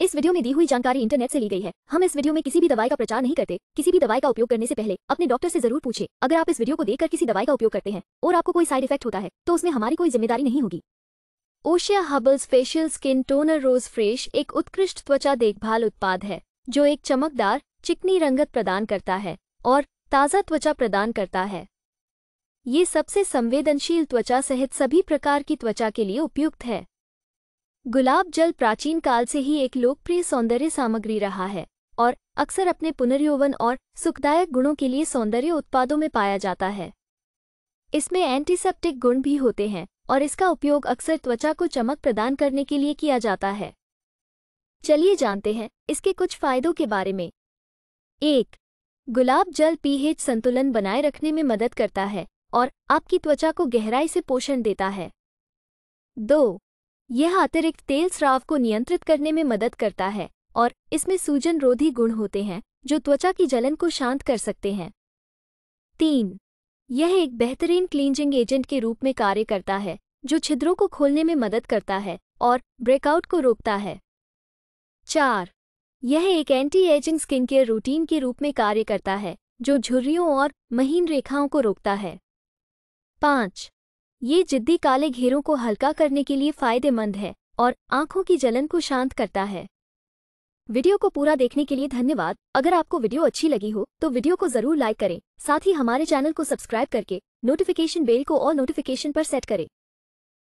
इस वीडियो में दी हुई जानकारी इंटरनेट से ली गई है हम इस वीडियो में किसी भी दवाई का प्रचार नहीं करते किसी भी दवाई का उपयोग करने से पहले अपने डॉक्टर से जरूर पूछे अगर आप इस वीडियो को देखकर किसी दवाई का उपयोग करते हैं और आपको कोई साइड इफेक्ट होता है तो उसमें हमारी कोई जिम्मेदारी नहीं होगी Oshea herbals facial skin toner rose fresh एक उत्कृष्ट त्वचा देखभाल उत्पाद है जो एक चमकदार चिकनी रंगत प्रदान करता है और ताज़ा त्वचा प्रदान करता है ये सबसे संवेदनशील त्वचा सहित सभी प्रकार की त्वचा के लिए उपयुक्त है गुलाब जल प्राचीन काल से ही एक लोकप्रिय सौंदर्य सामग्री रहा है और अक्सर अपने पुनर्योवन और सुखदायक गुणों के लिए सौंदर्य उत्पादों में पाया जाता है इसमें एंटीसेप्टिक गुण भी होते हैं और इसका उपयोग अक्सर त्वचा को चमक प्रदान करने के लिए किया जाता है चलिए जानते हैं इसके कुछ फायदों के बारे में एक गुलाब जल पीएच संतुलन बनाए रखने में मदद करता है और आपकी त्वचा को गहराई से पोषण देता है दो यह अतिरिक्त तेल स्राव को नियंत्रित करने में मदद करता है और इसमें सूजन रोधी गुण होते हैं जो त्वचा की जलन को शांत कर सकते हैं तीन यह एक बेहतरीन क्लींजिंग एजेंट के रूप में कार्य करता है जो छिद्रों को खोलने में मदद करता है और ब्रेकआउट को रोकता है चार यह एक anti ageing skin care routine के रूप में कार्य करता है जो झुर्रियों और महीन रेखाओं को रोकता है पाँच ये जिद्दी काले घेरों को हल्का करने के लिए फायदेमंद है और आंखों की जलन को शांत करता है वीडियो को पूरा देखने के लिए धन्यवाद अगर आपको वीडियो अच्छी लगी हो तो वीडियो को जरूर लाइक करें साथ ही हमारे चैनल को सब्सक्राइब करके नोटिफिकेशन बेल को और नोटिफिकेशन पर सेट करें